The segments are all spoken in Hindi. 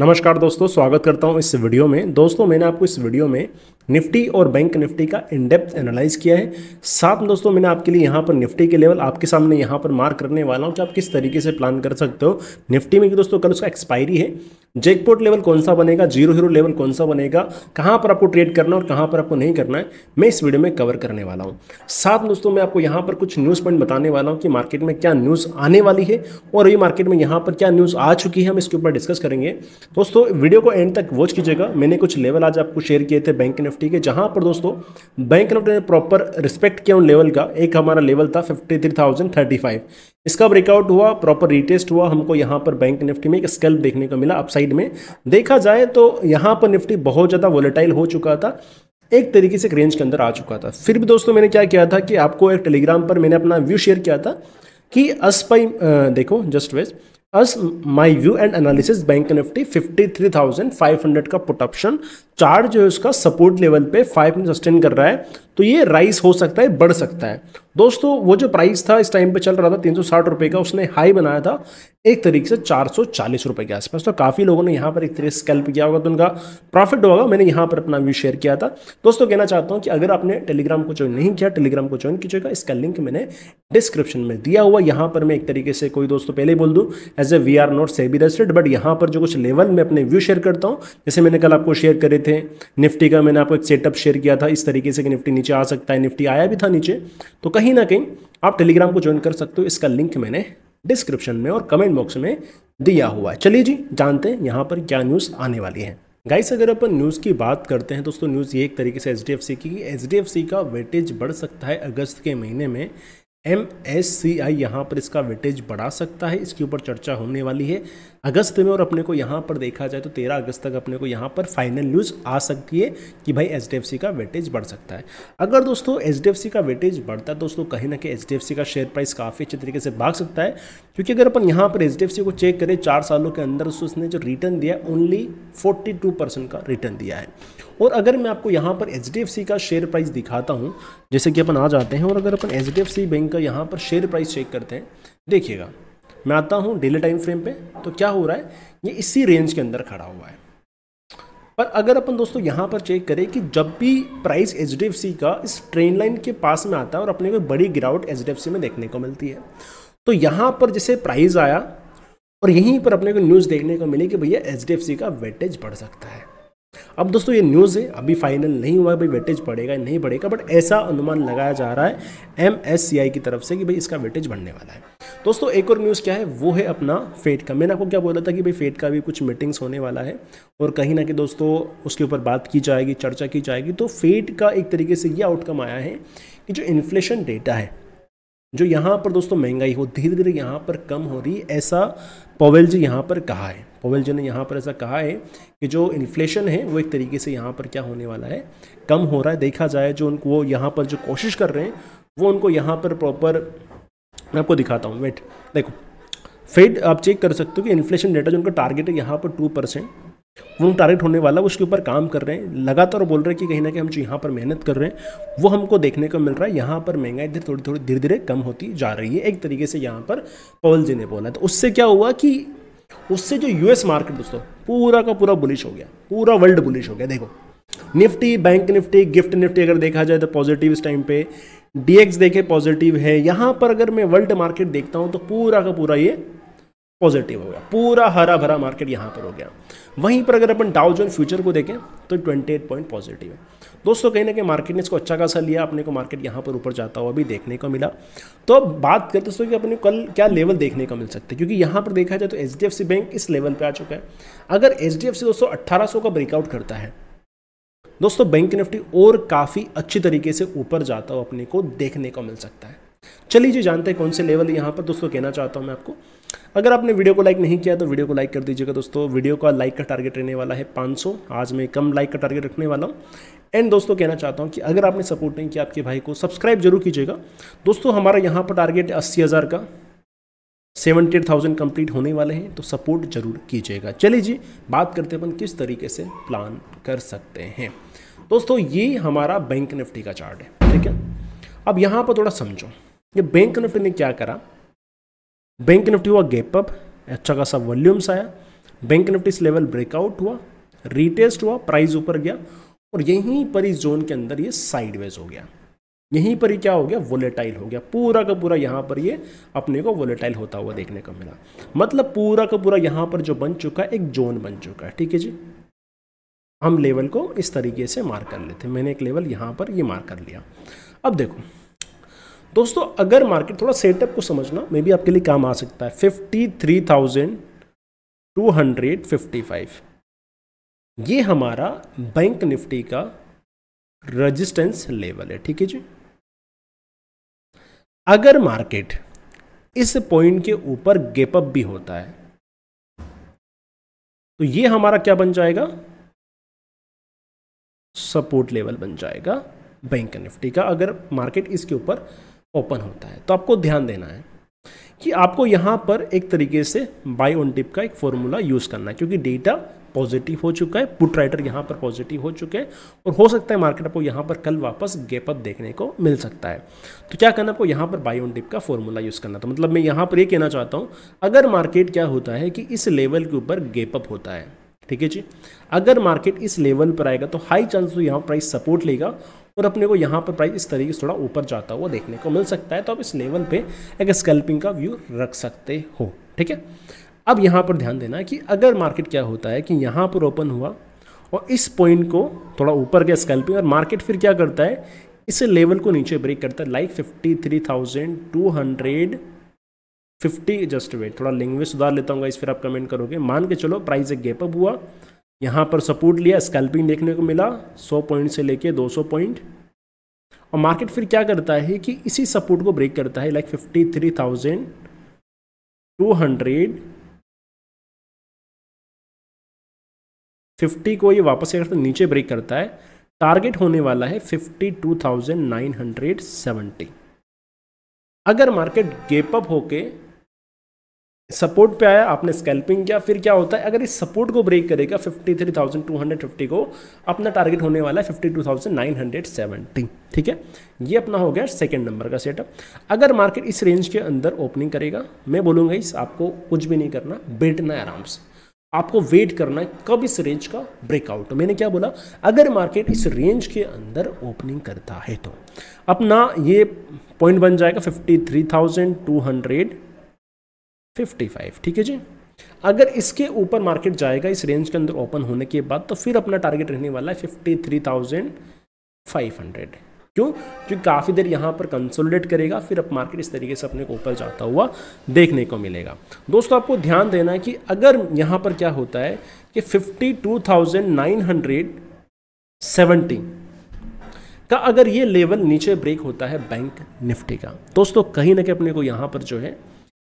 नमस्कार दोस्तों स्वागत करता हूं इस वीडियो में दोस्तों मैंने आपको इस वीडियो में निफ्टी और बैंक निफ्टी का इनडेप्थ एनालाइज किया है साथ में दोस्तों मैंने आपके लिए यहाँ पर निफ्टी के लेवल आपके सामने यहाँ पर मार्क करने वाला हूँ कि आप किस तरीके से प्लान कर सकते हो निफ्टी में कि दोस्तों कल उसका एक्सपायरी है जेकपोर्ट लेवल कौन सा बनेगा जीरो हीरो लेवल कौन सा बनेगा कहाँ पर आपको ट्रेड करना है और कहाँ पर आपको नहीं करना है मैं इस वीडियो में कवर करने वाला हूँ साथ दोस्तों मैं आपको यहाँ पर कुछ न्यूज़ पॉइंट बताने वाला हूँ कि मार्केट में क्या न्यूज़ आने वाली है और अभी मार्केट में यहाँ पर क्या न्यूज़ आ चुकी है हम इसके ऊपर डिस्कस करेंगे दोस्तों वीडियो को एंड तक वॉच कीजिएगा मैंने कुछ लेवल आज आपको शेयर किए थे बैंक ने निफ्टी के जहाँ पर दोस्तों बैंक निफ्टी ने प्रॉपर रिस्पेक्ट किया उन लेवल का एक हमारा लेवल था fifty three thousand thirty five इसका ब्रेकआउट हुआ प्रॉपर रिटेस्ट हुआ हमको यहाँ पर बैंक निफ्टी में एक स्कैल्प देखने को मिला अपसाइड में देखा जाए तो यहाँ पर निफ्टी बहुत ज़्यादा वोलेटाइल हो चुका था एक तरीके से एक रेंज के अंदर आ चुका था फिर भी दोस्तों मैंने क्या किया था कि आपको एक टेलीग्राम पर मैंने अपना व्यू शेयर किया था कि अस पाई देखो जस्ट वेज as my view and analysis bank Nifty 53,500 का पुट ऑप्शन चार्ट जो है उसका सपोर्ट लेवल पे फाइव मिनट सस्टेन कर रहा है तो ये राइस हो सकता है बढ़ सकता है दोस्तों वो जो प्राइस था इस टाइम पे चल रहा था तीन सौ रुपए का उसने हाई बनाया था एक तरीके से चार सौ चालीस रुपए के आसपास तो काफ़ी लोगों ने यहाँ पर एक तरीके से स्कैल्प किया होगा तो उनका प्रॉफिट होगा मैंने यहाँ पर अपना व्यू शेयर किया था दोस्तों कहना चाहता हूँ कि अगर आपने टेलीग्राम को ज्वाइन नहीं किया टेलीग्राम को ज्वाइन कीजिएगा इसका लिंक मैंने डिस्क्रिप्शन में दिया हुआ यहाँ पर मैं एक तरीके से कोई दोस्तों पहले बोल दूँ as a we are not से बट यहाँ पर जो कुछ लेवल में अपने व्यू शेयर करता हूँ जैसे मैंने कल आपको शेयर करे थे निफ्टी का मैंने आपको एक सेटअप शेयर किया था इस तरीके से कि निफ्टी नीचे आ सकता है निफ्टी आया भी था नीचे तो कहीं ना कहीं आप टेलीग्राम को ज्वाइन कर सकते हो इसका लिंक मैंने डिस्क्रिप्शन में और कमेंट बॉक्स में दिया हुआ है चलिए जी जानते हैं यहाँ पर क्या न्यूज़ आने वाली है गाइस अगर अपन न्यूज़ की बात करते हैं दोस्तों न्यूज़ ये एक तरीके से एच की एच का वेटेज बढ़ सकता है अगस्त के महीने में एम एस सी आई यहाँ पर इसका वेटेज बढ़ा सकता है इसके ऊपर चर्चा होने वाली है अगस्त में और अपने को यहाँ पर देखा जाए तो तेरह अगस्त तक अपने को यहाँ पर फाइनल न्यूज़ आ सकती है कि भाई एच का वेटेज बढ़ सकता है अगर दोस्तों एच का वेटेज बढ़ता है दोस्तों कहीं ना कहीं एच का शेयर प्राइस काफ़ी अच्छे तरीके से भाग सकता है क्योंकि अगर अपन यहाँ पर एच को चेक करें चार सालों के अंदर उसने जो रिटर्न दिया ओनली फोर्टी का रिटर्न दिया है और अगर मैं आपको यहाँ पर एच का शेयर प्राइस दिखाता हूँ जैसे कि अपन आ जाते हैं और अगर अपन एच बैंक का यहाँ पर शेयर प्राइस चेक करते हैं देखिएगा मैं आता हूँ डेली टाइम फ्रेम पे तो क्या हो रहा है ये इसी रेंज के अंदर खड़ा हुआ है पर अगर अपन दोस्तों यहाँ पर चेक करें कि जब भी प्राइस एच का इस ट्रेन लाइन के पास में आता है और अपने को बड़ी गिरावट एच में देखने को मिलती है तो यहाँ पर जैसे प्राइस आया और यहीं पर अपने को न्यूज़ देखने को मिली कि भैया एच का वेटेज बढ़ सकता है अब दोस्तों ये न्यूज़ है अभी फाइनल नहीं हुआ भाई वेटेज पड़ेगा नहीं बढ़ेगा बट ऐसा अनुमान लगाया जा रहा है एम की तरफ से कि भाई इसका वेटेज बढ़ने वाला है दोस्तों एक और न्यूज़ क्या है वो है अपना फेट का मैंने आपको क्या बोला था कि भाई फेट का भी कुछ मीटिंग्स होने वाला है और कहीं ना कहीं दोस्तों उसके ऊपर बात की जाएगी चर्चा की जाएगी तो फेट का एक तरीके से ये आउटकम आया है कि जो इन्फ्लेशन डेटा है जो यहाँ पर दोस्तों महंगाई हो धीरे धीरे यहाँ पर कम हो रही ऐसा पोवेल जी यहाँ पर कहा है पोवेल जी ने यहाँ पर ऐसा कहा है कि जो इन्फ्लेशन है वो एक तरीके से यहाँ पर क्या होने वाला है कम हो रहा है देखा जाए जो उनको वो यहाँ पर जो कोशिश कर रहे हैं वो उनको यहाँ पर प्रॉपर मैं आपको दिखाता हूँ वेट देखो फेड आप चेक कर सकते हो कि इन्फ्लेशन डेटा जो उनका टारगेट है यहाँ पर टू परसेंट वो टारगेट होने वाला है उसके ऊपर काम कर रहे हैं लगातार बोल रहे हैं कि कहीं ना कहीं हम जो यहाँ पर मेहनत कर रहे हैं वो हमको देखने को मिल रहा है यहाँ पर महंगाई धीरे थोड़ी थोड़ी धीरे धीरे कम होती जा रही है एक तरीके से यहाँ पर पवल जी ने बोला तो उससे क्या हुआ कि उससे जो यूएस मार्केट दोस्तों पूरा का पूरा बुलिश हो गया पूरा वर्ल्ड बुलिश हो गया देखो निफ्टी बैंक निफ्टी गिफ्ट निफ्टी अगर देखा जाए तो पॉजिटिव इस टाइम पे डीएक्स देखे पॉजिटिव है यहां पर अगर मैं वर्ल्ड मार्केट देखता हूं तो पूरा का पूरा ये पॉजिटिव हो गया पूरा हरा भरा मार्केट यहाँ पर हो गया वहीं पर अगर अपन डाउज फ्यूचर को देखें तो 28 पॉइंट पॉजिटिव है दोस्तों कहीं ना कहीं मार्केट ने इसको अच्छा खासा लिया अपने को मार्केट यहाँ पर ऊपर जाता हुआ भी देखने को मिला तो अब बात करते दोस्तों कि अपने कल क्या लेवल देखने को मिल सकते हैं क्योंकि यहाँ पर देखा जाए तो एच बैंक इस लेवल पर आ चुका है अगर एच दोस्तों अट्ठारह का ब्रेकआउट करता है दोस्तों बैंक निफ्टी और काफ़ी अच्छी तरीके से ऊपर जाता हुआ अपने को देखने को मिल सकता है चलिए जी जानते हैं कौन से लेवल यहाँ पर दोस्तों कहना चाहता हूँ मैं आपको अगर आपने वीडियो को लाइक नहीं किया तो वीडियो को लाइक कर दीजिएगा दोस्तों वीडियो का लाइक का टारगेट रहने वाला है 500 आज मैं कम लाइक का टारगेट रखने वाला हूं एंड दोस्तों कहना चाहता हूं कि अगर आपने सपोर्ट नहीं किया आपके भाई को सब्सक्राइब जरूर कीजिएगा दोस्तों हमारा यहाँ पर टारगेट अस्सी का सेवेंटी कंप्लीट होने वाले हैं तो सपोर्ट जरूर कीजिएगा चलिए जी बात करते अपन किस तरीके से प्लान कर सकते हैं दोस्तों ये हमारा बैंक निफ्टी का चार्ट है ठीक है अब यहाँ पर थोड़ा समझो ये बैंक निफ्टी ने क्या करा बैंक निफ्टी हुआ गैप अप अच्छा खासा वॉल्यूम्स आया बैंक निफ्टी से लेवल ब्रेकआउट हुआ रिटेस्ट हुआ प्राइस ऊपर गया और यहीं पर इस जोन के अंदर ये साइडवेज हो गया यहीं पर ही क्या हो गया वोलेटाइल हो गया पूरा का पूरा यहाँ पर ये अपने को वोलेटाइल होता हुआ देखने को मिला मतलब पूरा का पूरा यहाँ पर जो बन चुका है एक जोन बन चुका है ठीक है जी हम लेवल को इस तरीके से मार कर लेते मैंने एक लेवल यहाँ पर ये मार कर लिया अब देखो दोस्तों अगर मार्केट थोड़ा सेटअप को समझना मे बी आपके लिए काम आ सकता है fifty three thousand two hundred fifty five ये हमारा बैंक निफ्टी का रेजिस्टेंस लेवल है ठीक है जी अगर मार्केट इस पॉइंट के ऊपर गेपअप भी होता है तो ये हमारा क्या बन जाएगा सपोर्ट लेवल बन जाएगा बैंक निफ्टी का अगर मार्केट इसके ऊपर ओपन होता है तो आपको ध्यान देना है कि आपको यहाँ पर एक तरीके से बाई ऑन डिप का एक फॉर्मूला यूज़ करना है क्योंकि डेटा पॉजिटिव हो चुका है पुट राइटर यहाँ पर पॉजिटिव हो चुके हैं और हो सकता है मार्केट आपको यहाँ पर कल वापस गैप अप देखने को मिल सकता है तो क्या करना आपको यहाँ पर बाई ऑन डिप का फॉर्मूला यूज़ करना तो मतलब मैं यहाँ पर ये यह कहना चाहता हूँ अगर मार्केट क्या होता है कि इस लेवल के ऊपर गैप अप होता है ठीक है जी अगर मार्केट इस लेवल पर आएगा तो हाई चांस तो यहाँ प्राइस सपोर्ट लेगा और अपने को यहाँ पर प्राइस इस तरीके से थोड़ा ऊपर जाता हुआ देखने को मिल सकता है तो आप इस लेवल पे एक स्कैल्पिंग का व्यू रख सकते हो ठीक है अब यहाँ पर ध्यान देना कि अगर मार्केट क्या होता है कि यहाँ पर ओपन हुआ और इस पॉइंट को थोड़ा ऊपर गया स्कैल्पिंग और मार्केट फिर क्या करता है इस लेवल को नीचे ब्रेक करता है like fifty three thousand two hundred fifty just wait थोड़ा लैंग्वेज सुधार लेता हूँ इस फिर आप कमेंट करोगे मान के चलो प्राइस एक गैप अप हुआ यहाँ पर सपोर्ट लिया स्कैल्पिंग देखने को मिला 100 पॉइंट से लेके 200 पॉइंट और मार्केट फिर क्या करता है कि इसी सपोर्ट को ब्रेक करता है like fifty three thousand two hundred fifty को ये वापस क्या करता नीचे ब्रेक करता है टारगेट होने वाला है fifty two thousand nine hundred seventy अगर मार्केट गेप अप होके सपोर्ट पे आया आपने स्कैल्पिंग किया फिर क्या होता है अगर इस सपोर्ट को ब्रेक करेगा 53,250 को अपना टारगेट होने वाला है 52,970 ठीक है ये अपना हो गया सेकंड नंबर का सेटअप अगर मार्केट इस रेंज के अंदर ओपनिंग करेगा मैं बोलूँगा इस आपको कुछ भी नहीं करना बैठना है आराम से आपको वेट करना है कब इस रेंज का ब्रेकआउट मैंने क्या बोला अगर मार्केट इस रेंज के अंदर ओपनिंग करता है तो अपना ये पॉइंट बन जाएगा 53,200 55 ठीक है जी अगर इसके ऊपर मार्केट जाएगा इस रेंज के अंदर ओपन होने के बाद तो फिर अपना टारगेट रहने वाला है fifty three thousand five hundred क्यों क्योंकि काफ़ी देर यहां पर कंसोलिडेट करेगा फिर अब मार्केट इस तरीके से अपने को ऊपर जाता हुआ देखने को मिलेगा दोस्तों आपको ध्यान देना है कि अगर यहां पर क्या होता है कि fifty two thousand nine hundred seventy का अगर ये लेवल नीचे ब्रेक होता है बैंक निफ्टी का दोस्तों कहीं ना कहीं अपने को यहाँ पर जो है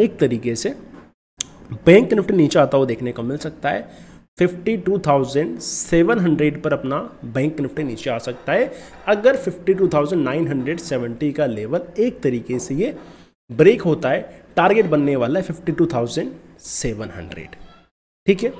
एक तरीके से बैंक निफ्टी नीचे आता हुआ देखने को मिल सकता है 52,700 पर अपना बैंक निफ्टी नीचे आ सकता है अगर 52,970 का लेवल एक तरीके से ये ब्रेक होता है टारगेट बनने वाला है 52,700 ठीक है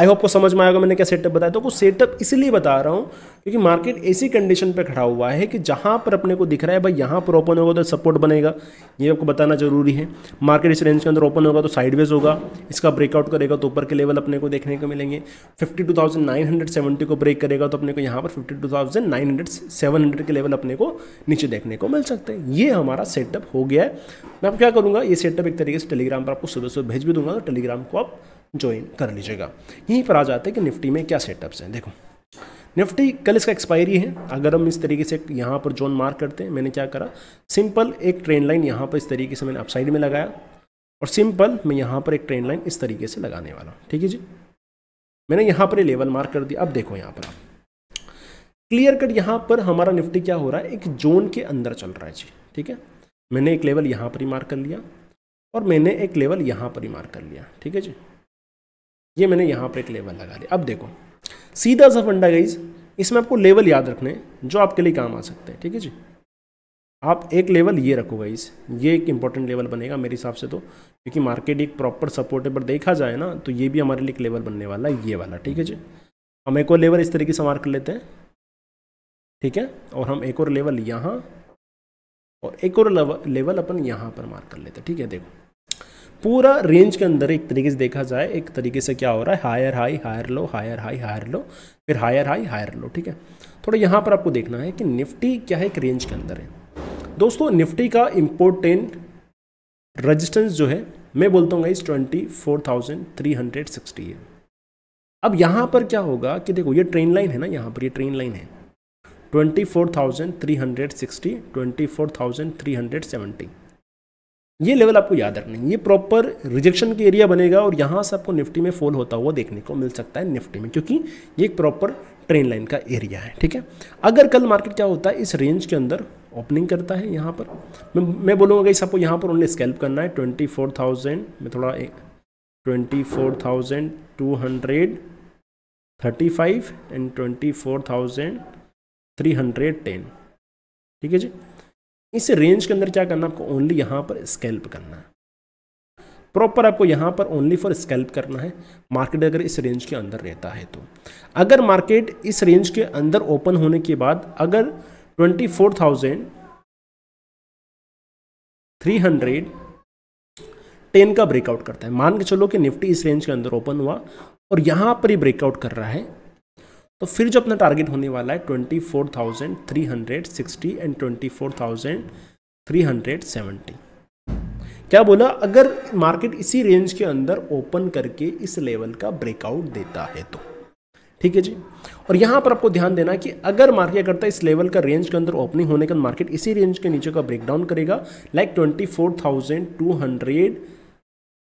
आई होप को समझ में आएगा मैंने क्या सेटअप बताया तो वो सेटअप इसलिए बता रहा हूँ क्योंकि मार्केट ऐसी कंडीशन पर खड़ा हुआ है कि जहाँ पर अपने को दिख रहा है भाई यहाँ पर ओपन होगा तो सपोर्ट बनेगा ये आपको बताना जरूरी है मार्केट इस रेंज के अंदर ओपन होगा तो साइडवेज होगा इसका ब्रेकआउट करेगा तो ऊपर के लेवल अपने को देखने को मिलेंगे fifty two thousand nine hundred seventy को ब्रेक करेगा तो अपने को यहाँ पर fifty two thousand nine hundred seven hundred के लेवल अपने को नीचे देखने को मिल सकते हैं ये हमारा सेटअप हो गया है मैं आप क्या करूँगा ये सेटअप एक तरीके से टेलीग्राम पर आपको सुबह सुबह भेज भी दूंगा तो टेलीग्राम को आप ज्वाइन कर लीजिएगा यहीं पर आ जाते हैं कि निफ्टी में क्या सेटअप्स हैं देखो निफ्टी कल इसका एक्सपायरी है अगर हम इस तरीके से यहाँ पर जोन मार्क करते हैं मैंने क्या करा सिंपल एक ट्रेन लाइन यहाँ पर इस तरीके से मैंने अपसाइड में लगाया और सिंपल मैं यहाँ पर एक ट्रेन लाइन इस तरीके से लगाने वाला हूँ ठीक है जी मैंने यहाँ पर लेवल मार्क कर दिया अब देखो यहाँ पर क्लियर कट यहाँ पर हमारा निफ्टी क्या हो रहा है एक जोन के अंदर चल रहा है जी ठीक है मैंने एक लेवल यहाँ पर ही मार्क कर लिया और मैंने एक लेवल यहाँ पर ही मार्क कर लिया ठीक है जी ये मैंने यहाँ पर एक लेवल लगा लिया अब देखो सीधा सा फंडा गाइज इसमें आपको लेवल याद रखने जो आपके लिए काम आ सकते हैं ठीक है जी आप एक लेवल ये रखो गाइज ये एक इंपॉर्टेंट लेवल बनेगा मेरे हिसाब से तो क्योंकि मार्केट एक प्रॉपर सपोर्ट पर देखा जाए ना तो ये भी हमारे लिए एक लेवल बनने वाला है ये वाला ठीक है जी हम एक और लेवल इस तरीके से मार कर लेते हैं ठीक है और हम एक और लेवल यहाँ और एक और लेवल अपन यहाँ पर मार्क कर लेते हैं ठीक है देखो पूरा रेंज के अंदर एक तरीके से देखा जाए एक तरीके से क्या हो रहा है higher high higher low higher high higher low फिर हायर हाई हायर लो ठीक है थोड़ा यहाँ पर आपको देखना है कि निफ्टी क्या है एक रेंज के अंदर है दोस्तों निफ्टी का इम्पोर्टेंट रजिस्टेंस जो है मैं बोलता हूँ इस twenty four thousand three hundred sixty है अब यहाँ पर क्या होगा कि देखो ये ट्रेन लाइन है ना यहाँ पर ये ट्रेन लाइन है twenty four thousand three hundred sixty twenty four thousand three hundred seventy ये लेवल आपको याद रखना है ये प्रॉपर रिजेक्शन के एरिया बनेगा और यहाँ से आपको निफ्टी में फॉल होता हुआ देखने को मिल सकता है निफ्टी में क्योंकि ये एक प्रॉपर ट्रेन लाइन का एरिया है ठीक है अगर कल मार्केट क्या होता है इस रेंज के अंदर ओपनिंग करता है यहाँ पर मैं मैं बोलूँगा कि सबको यहाँ पर उन्हें स्कैल्प करना है ट्वेंटी फोर थाउजेंड में थोड़ा एक twenty four thousand two hundred thirty five and twenty four thousand three hundred ten ठीक है जी इस रेंज के अंदर क्या करना आपको ओनली यहाँ पर स्केल्प करना है प्रॉपर आपको यहाँ पर ओनली फॉर स्केल्प करना है मार्केट अगर इस रेंज के अंदर रहता है तो अगर मार्केट इस रेंज के अंदर ओपन होने के बाद अगर twenty four thousand three hundred ten का ब्रेकआउट करता है मान के चलो कि निफ्टी इस रेंज के अंदर ओपन हुआ और यहाँ पर ही ब्रेकआउट कर रहा है तो फिर जो अपना टारगेट होने वाला है twenty four thousand three hundred sixty and twenty four thousand three hundred seventy क्या बोला अगर मार्केट इसी रेंज के अंदर ओपन करके इस लेवल का ब्रेकआउट देता है तो ठीक है जी और यहाँ पर आपको ध्यान देना कि अगर मार्केट करता है इस लेवल का रेंज के अंदर ओपनिंग होने का मार्केट इसी रेंज के नीचे का ब्रेकडाउन करेगा like twenty four thousand two hundred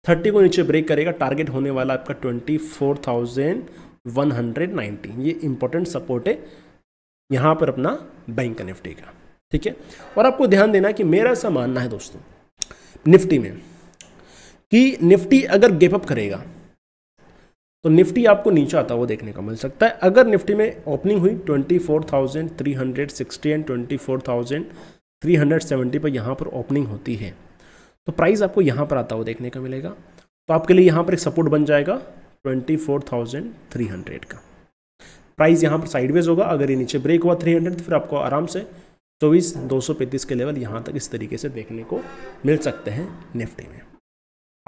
thirty को नीचे ब्रेक करेगा टारगेट होने वाला आपका ट्वेंटी फोर थाउजेंड 190 ये इंपॉर्टेंट सपोर्ट है यहां पर अपना बैंक निफ्टी का ठीक है और आपको ध्यान देना कि मेरा ऐसा मानना है दोस्तों निफ्टी में कि निफ्टी अगर अप करेगा तो निफ्टी आपको नीचे आता हुआ देखने को मिल सकता है अगर निफ्टी में ओपनिंग हुई 24,360 एंड 24,370 पर यहां पर ओपनिंग होती है तो प्राइस आपको यहां पर आता हुआ देखने को मिलेगा तो आपके लिए यहां पर एक सपोर्ट बन जाएगा twenty four thousand three hundred का प्राइस यहाँ पर साइडवेज होगा अगर ये नीचे ब्रेक हुआ थ्री हंड्रेड तो फिर आपको आराम से चौबीस दो सौ पैंतीस के लेवल यहाँ तक इस तरीके से देखने को मिल सकते हैं निफ्टी में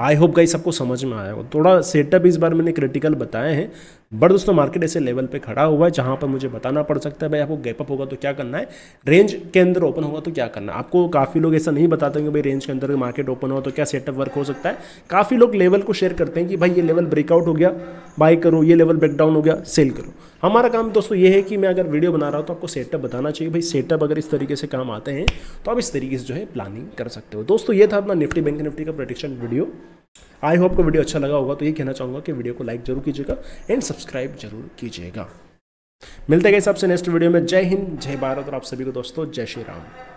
आई होप गाई सबको समझ में आया हो थोड़ा सेटअप इस बार मैंने क्रिटिकल बताए हैं बट दोस्तों मार्केट ऐसे लेवल पे खड़ा हुआ है जहाँ पर मुझे बताना पड़ सकता है भाई आपको गैप अप होगा तो क्या करना है रेंज के अंदर ओपन होगा तो क्या करना है आपको काफ़ी लोग ऐसा नहीं बताते हैं कि भाई रेंज के अंदर मार्केट ओपन हो तो क्या सेटअप वर्क हो सकता है काफ़ी लोग लेवल को शेयर करते हैं कि भाई ये लेवल ब्रेकआउट हो गया बाई करो ये लेवल ब्रेकडाउन हो गया सेल करो हमारा काम दोस्तों ये है कि मैं अगर वीडियो बना रहा हूँ तो आपको सेटअप बताना चाहिए भाई सेटअप अगर इस तरीके से काम आते हैं तो आप इस तरीके से जो है प्लानिंग कर सकते हो दोस्तों ये था अपना निफ्टी बैंक निफ्टी का प्रोडिक्शन वीडियो आई होप को वीडियो अच्छा लगा होगा तो ये कहना चाहूँगा कि वीडियो को लाइक जरूर कीजिएगा एंड सब्सक्राइब जरूर कीजिएगा मिलते गए सबसे नेक्स्ट वीडियो में जय हिंद जय भारत और आप सभी को दोस्तों जय श्री राम